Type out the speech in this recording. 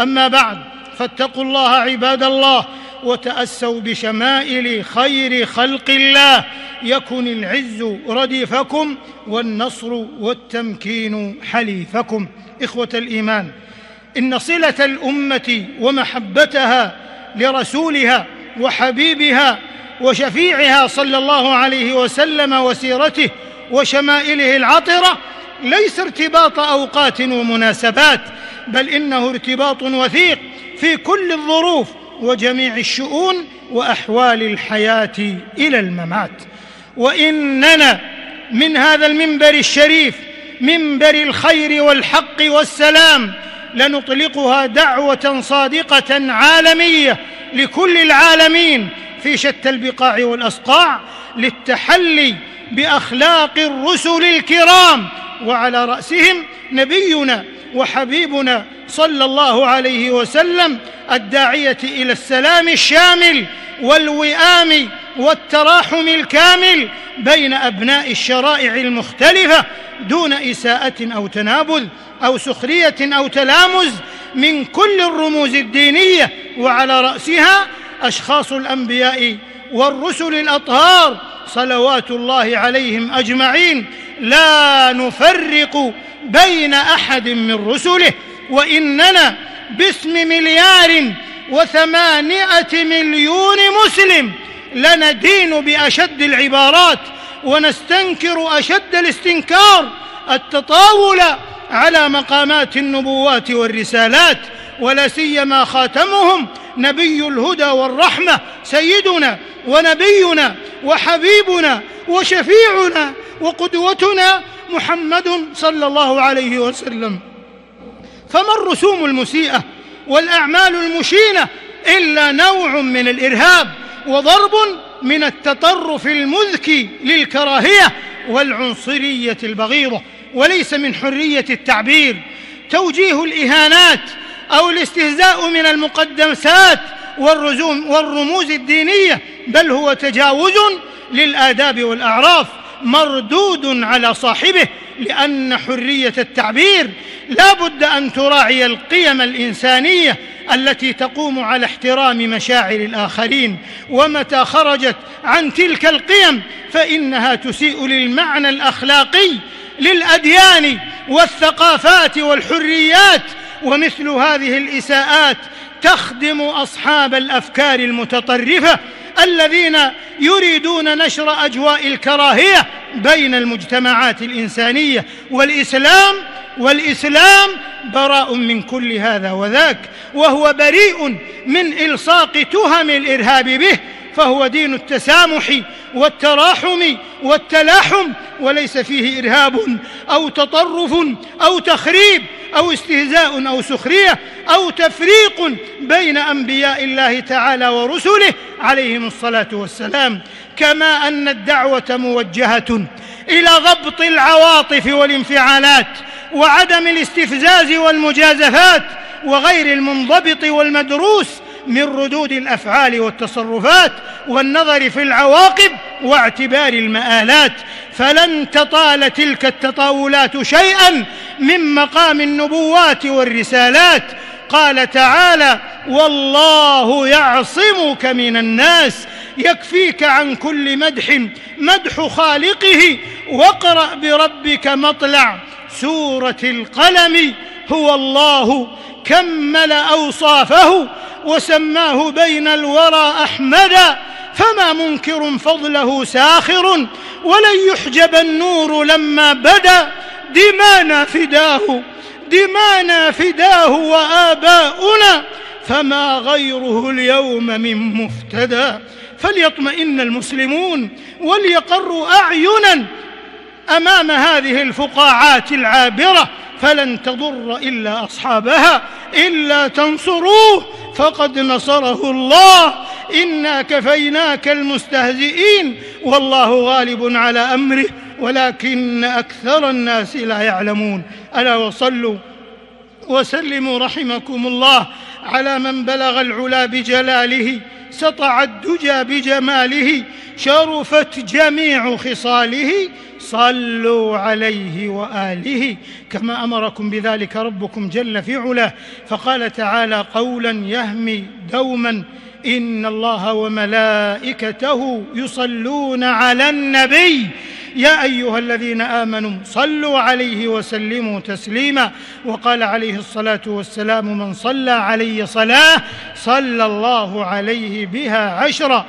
اما بعد فاتقوا الله عباد الله وتاسوا بشمائل خير خلق الله يكن العز رديفكم والنصر والتمكين حليفكم اخوه الايمان ان صله الامه ومحبتها لرسولها وحبيبها وشفيعها صلى الله عليه وسلم وسيرته وشمائله العطره ليس ارتباط اوقات ومناسبات بل انه ارتباط وثيق في كل الظروف وجميع الشؤون واحوال الحياه الى الممات واننا من هذا المنبر الشريف منبر الخير والحق والسلام لنطلقها دعوه صادقه عالميه لكل العالمين في شتى البقاع والاصقاع للتحلي باخلاق الرسل الكرام وعلى راسهم نبينا وحبيبنا صلى الله عليه وسلم الداعيه الى السلام الشامل والوئام والتراحم الكامل بين ابناء الشرائع المختلفه دون اساءه او تنابذ او سخريه او تلامز من كل الرموز الدينيه وعلى راسها اشخاص الانبياء والرسل الاطهار صلوات الله عليهم اجمعين لا نفرق بين احد من رسله واننا باسم مليار وثمانيه مليون مسلم لندين باشد العبارات ونستنكر اشد الاستنكار التطاول على مقامات النبوات والرسالات ولا سيما خاتمهم نبي الهدى والرحمه سيدنا ونبينا وحبيبنا وشفيعنا وقدوتنا محمد صلى الله عليه وسلم فما الرسوم المسيئه والاعمال المشينه الا نوع من الارهاب وضرب من التطرف المذكي للكراهيه والعنصريه البغيضه وليس من حريه التعبير توجيه الاهانات او الاستهزاء من المقدسات والرزوم والرموز الدينية بل هو تجاوز للآداب والأعراف مردود على صاحبه لأن حرية التعبير لا بد أن تراعي القيم الإنسانية التي تقوم على احترام مشاعر الآخرين ومتى خرجت عن تلك القيم فإنها تسيء للمعنى الأخلاقي للأديان والثقافات والحريات ومثل هذه الإساءات تخدم اصحاب الافكار المتطرفه الذين يريدون نشر اجواء الكراهيه بين المجتمعات الانسانيه والاسلام والاسلام براء من كل هذا وذاك وهو بريء من الصاق تهم الارهاب به فهو دين التسامح والتراحم والتلاحم وليس فيه ارهاب او تطرف او تخريب أو استهزاء أو سخرية أو تفريق بين أنبياء الله تعالى ورسله عليهم الصلاة والسلام كما أن الدعوة موجهة إلى ضبط العواطف والانفعالات وعدم الاستفزاز والمجازفات وغير المنضبط والمدروس من ردود الافعال والتصرفات والنظر في العواقب واعتبار المآلات فلن تطال تلك التطاولات شيئا من مقام النبوات والرسالات قال تعالى والله يعصمك من الناس يكفيك عن كل مدح مدح خالقه واقرا بربك مطلع سوره القلم هو الله كمل اوصافه وسماه بين الورى احمدا فما منكر فضله ساخر ولن يحجب النور لما بدا دمانا فداه دمانا فداه وآباؤنا فما غيره اليوم من مفتدى فليطمئن المسلمون وليقروا أعينا أمام هذه الفقاعات العابرة فلن تضر إلا أصحابها إلا تنصروه فقد نصره الله انا كفيناك المستهزئين والله غالب على امره ولكن اكثر الناس لا يعلمون الا وصلوا وسلموا رحمكم الله على من بلغ العلا بجلاله سطع الدجى بجماله شرفت جميع خصاله صلوا عليه واله كما امركم بذلك ربكم جل في علاه فقال تعالى قولا يهمي دوما ان الله وملائكته يصلون على النبي يا ايها الذين امنوا صلوا عليه وسلموا تسليما وقال عليه الصلاه والسلام من صلى علي صلاه صلى الله عليه بها عشرا